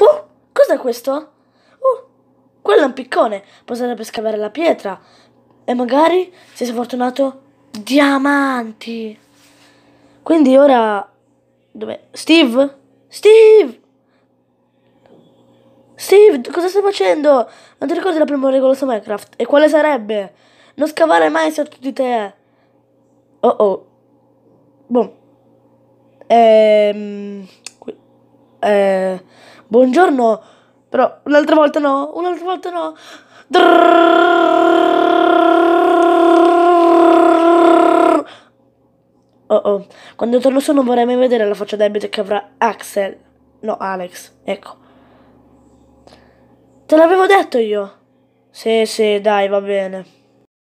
Oh, cos'è questo? Oh, quello è un piccone. Può per scavare la pietra. E magari, se sei fortunato, diamanti. Quindi ora... Dov'è? Steve? Steve! Steve, cosa stai facendo? Non ti ricordi la prima regola su Minecraft? E quale sarebbe? Non scavare mai sotto di te. Oh oh. Boh. Ehm eh, buongiorno, però un'altra volta no, un'altra volta no. Oh oh, quando torno su non vorrei mai vedere la faccia debita che avrà Axel. No, Alex, ecco. Te l'avevo detto io. Sì, sì, dai, va bene.